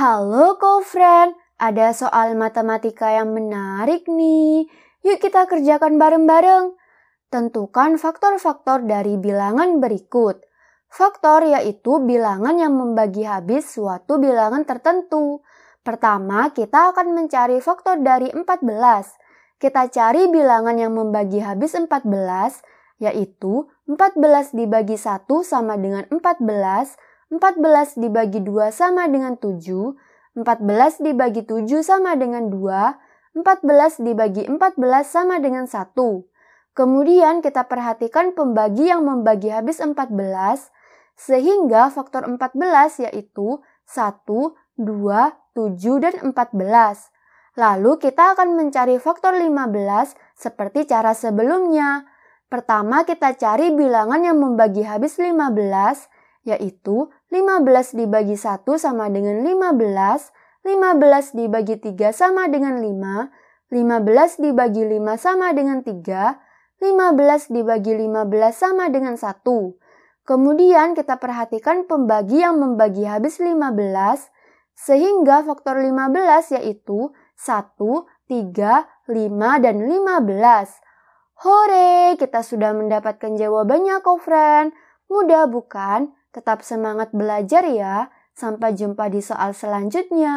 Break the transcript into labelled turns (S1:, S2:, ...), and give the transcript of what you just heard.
S1: Halo co-friend, ada soal matematika yang menarik nih. Yuk kita kerjakan bareng-bareng. Tentukan faktor-faktor dari bilangan berikut. Faktor yaitu bilangan yang membagi habis suatu bilangan tertentu. Pertama, kita akan mencari faktor dari 14. Kita cari bilangan yang membagi habis 14, yaitu 14 dibagi 1 sama dengan 14, 14 dibagi 2 sama dengan 7, 14 dibagi 7 sama dengan 2, 14 dibagi 14 sama dengan 1. Kemudian kita perhatikan pembagi yang membagi habis 14, sehingga faktor 14 yaitu 1, 2, 7, dan 14. Lalu kita akan mencari faktor 15 seperti cara sebelumnya. Pertama kita cari bilangan yang membagi habis 15, yaitu 15 dibagi 1 sama dengan 15, 15 dibagi 3 sama dengan 5, 15 dibagi 5 sama dengan 3, 15 dibagi 15 sama dengan 1. Kemudian kita perhatikan pembagi yang membagi habis 15, sehingga faktor 15 yaitu 1, 3, 5, dan 15. Hore, kita sudah mendapatkan jawabannya, kau friend. Mudah bukan? Tetap semangat belajar ya. Sampai jumpa di soal selanjutnya.